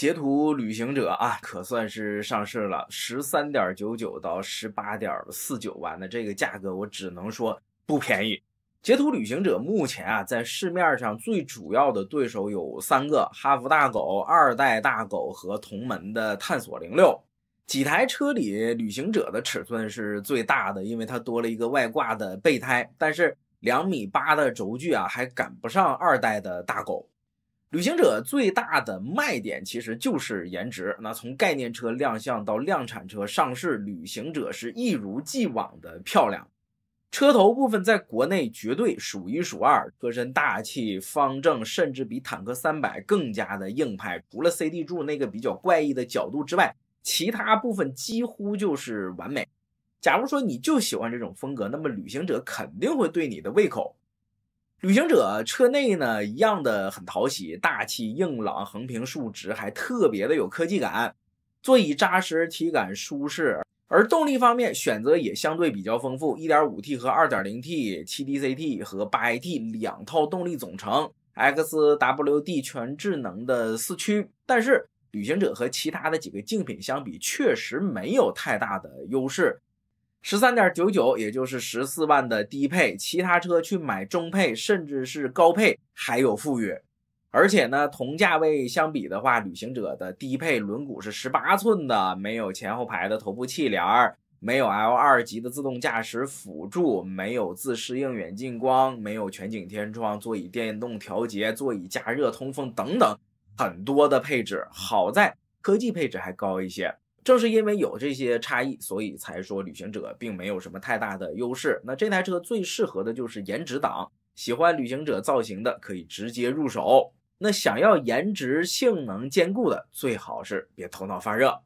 捷途旅行者啊，可算是上市了，十三点九九到十八点四九万的这个价格，我只能说不便宜。捷途旅行者目前啊，在市面上最主要的对手有三个：哈弗大狗、二代大狗和同门的探索零六。几台车里，旅行者的尺寸是最大的，因为它多了一个外挂的备胎，但是两米八的轴距啊，还赶不上二代的大狗。旅行者最大的卖点其实就是颜值。那从概念车亮相到量产车上市，旅行者是一如既往的漂亮。车头部分在国内绝对数一数二，车身大气方正，甚至比坦克三百更加的硬派。除了 C D 柱那个比较怪异的角度之外，其他部分几乎就是完美。假如说你就喜欢这种风格，那么旅行者肯定会对你的胃口。旅行者车内呢，一样的很讨喜，大气硬朗，横平竖直，还特别的有科技感。座椅扎实，体感舒适。而动力方面选择也相对比较丰富，1.5T 和 2.0T，7DCT 和 8AT 两套动力总成，XWD 全智能的四驱。但是旅行者和其他的几个竞品相比，确实没有太大的优势。十三点九九，也就是十四万的低配，其他车去买中配，甚至是高配还有富裕。而且呢，同价位相比的话，旅行者的低配轮毂是十八寸的，没有前后排的头部气帘，没有 L 二级的自动驾驶辅助，没有自适应远近光，没有全景天窗、座椅电动调节、座椅加热、通风等等很多的配置。好在科技配置还高一些。正是因为有这些差异，所以才说旅行者并没有什么太大的优势。那这台车最适合的就是颜值党，喜欢旅行者造型的可以直接入手。那想要颜值性能兼顾的，最好是别头脑发热。